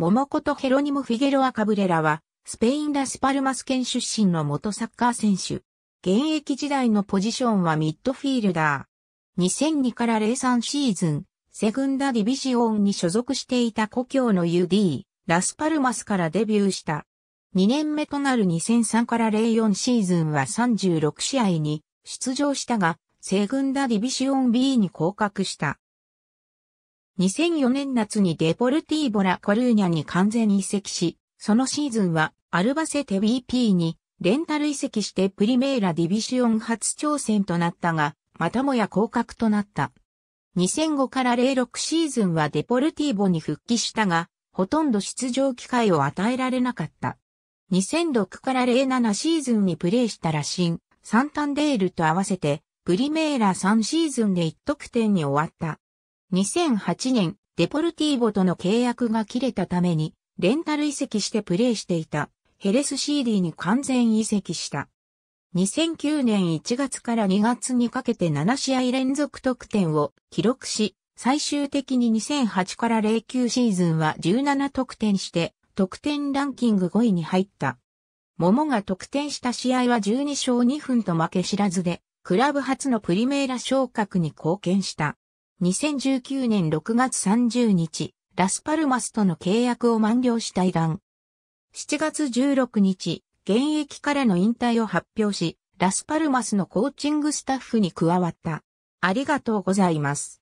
モモコとヘロニム・フィゲロア・カブレラは、スペイン・ラスパルマス県出身の元サッカー選手。現役時代のポジションはミッドフィールダー。2002から03シーズン、セグンダ・ディビジオンに所属していた故郷の UD、ラスパルマスからデビューした。2年目となる2003から04シーズンは36試合に出場したが、セグンダ・ディビシオン B に降格した。2004年夏にデポルティーボラ・コルーニャに完全移籍し、そのシーズンはアルバセテ BP にレンタル移籍してプリメーラディビシオン初挑戦となったが、またもや降格となった。2005から06シーズンはデポルティーボに復帰したが、ほとんど出場機会を与えられなかった。2006から07シーズンにプレーしたらしい。サンタンデールと合わせて、プリメーラ3シーズンで1得点に終わった。2008年、デポルティーボとの契約が切れたために、レンタル移籍してプレーしていた、ヘレス CD に完全移籍した。2009年1月から2月にかけて7試合連続得点を記録し、最終的に2008から09シーズンは17得点して、得点ランキング5位に入った。桃が得点した試合は12勝2分と負け知らずで、クラブ初のプリメーラ昇格に貢献した。2019年6月30日、ラスパルマスとの契約を満了したイラン。7月16日、現役からの引退を発表し、ラスパルマスのコーチングスタッフに加わった。ありがとうございます。